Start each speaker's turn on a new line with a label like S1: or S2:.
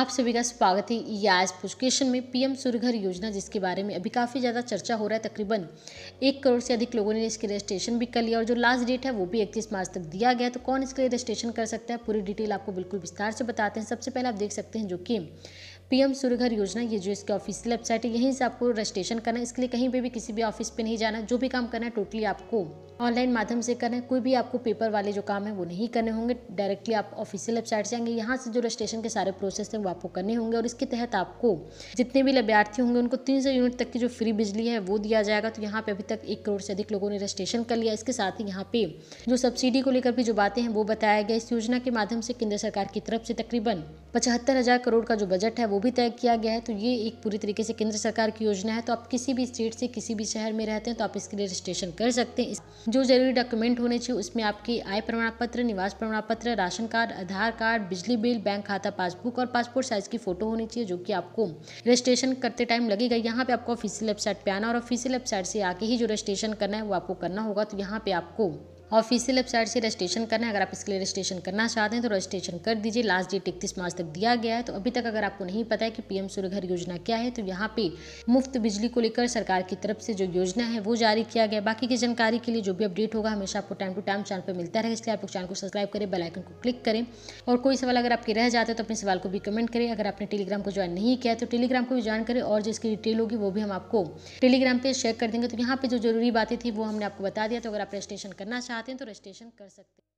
S1: आप सभी का स्वागत है याज पुष्केशन में पीएम सूर्यघर योजना जिसके बारे में अभी काफ़ी ज़्यादा चर्चा हो रहा है तकरीबन एक करोड़ से अधिक लोगों ने इसके रजिस्ट्रेशन भी कर लिया और जो लास्ट डेट है वो भी इकतीस मार्च तक दिया गया तो कौन इसके लिए रजिस्ट्रेशन कर सकता है पूरी डिटेल आपको बिल्कुल विस्तार से बताते हैं सबसे पहले आप देख सकते हैं जो कि पीएम सूर्यघर योजना ये जो इसकी ऑफिशियल वेबसाइट है यहीं से आपको रजिस्ट्रेशन करना है इसके लिए कहीं पर भी किसी भी ऑफिस पर नहीं जाना जो भी काम करना है टोटली आपको ऑनलाइन माध्यम से करें कोई भी आपको पेपर वाले जो काम है वो नहीं करने होंगे डायरेक्टली आप ऑफिशियल वेबसाइट से आएंगे यहाँ से जो रजिस्ट्रेशन के सारे प्रोसेस हैं वो आपको करने होंगे और इसके तहत आपको जितने भी लाभार्थी होंगे उनको तीन सौ यूनिट तक की जो फ्री बिजली है वो दिया जाएगा तो यहाँ पे अभी तक एक करोड़ से अधिक लोगों ने रजिस्ट्रेशन कर लिया इसके साथ ही यहाँ पे जो सब्सिडी को लेकर भी जो बातें हैं वो बताया गया इस योजना के माध्यम से केंद्र सरकार की तरफ से तकरीबन पचहत्तर हज़ार करोड़ का जो बजट है वो भी तय किया गया है तो ये एक पूरी तरीके से केंद्र सरकार की योजना है तो आप किसी भी स्टेट से किसी भी शहर में रहते हैं तो आप इसके लिए रजिस्ट्रेशन कर सकते हैं जो जरूरी डॉक्यूमेंट होने चाहिए उसमें आपकी आय प्रमाण पत्र निवास प्रमाण पत्र राशन कार्ड आधार कार्ड बिजली बिल बैंक खाता पासबुक और पासपोर्ट साइज की फोटो होनी चाहिए जो कि आपको रजिस्ट्रेशन करते टाइम लगेगा यहाँ पे आपको ऑफिसियल वेबसाइट पे आना और ऑफिसियल वेबसाइट से आके ही जो रजिस्ट्रेशन करना है वो आपको करना होगा तो यहाँ पे आपको ऑफिशियल वेबसाइट से रजिस्ट्रेशन करना है अगर आप इसके लिए रजिस्ट्रेशन करना चाहते हैं तो रजिस्ट्रेशन कर दीजिए लास्ट डेट इकतीस मार्च तक दिया गया है तो अभी तक अगर आपको नहीं पता है कि पीएम घर योजना क्या है तो यहाँ पे मुफ्त बिजली को लेकर सरकार की तरफ से जो योजना है वो जारी किया गया बाकी की जानकारी के लिए जो भी अपडेट होगा हमेशा आपको टाइम टू टाइम चैनल पर मिलता रहेगा इसलिए आप चैनल को सब्सक्राइब करें बेलाइकन को क्लिक करें और कोई सवाल अगर आपके रह जाते हैं तो अपने सवाल को भी कमेंट करें अगर आपने टेलीग्राम को ज्वाइन नहीं किया तो टेलीग्राम को भी ज्वाइन करें और जिसकी डिटेल होगी वो भी हम आपको टेलीग्राम पर शेयर कर देंगे तो यहाँ पर जो जरूरी बातें थी वो हमने आपको बता दिया तो अगर आप रजिस्ट्रेशन करना चाहते चाहते हैं तो रजिस्ट्रेशन कर सकते हैं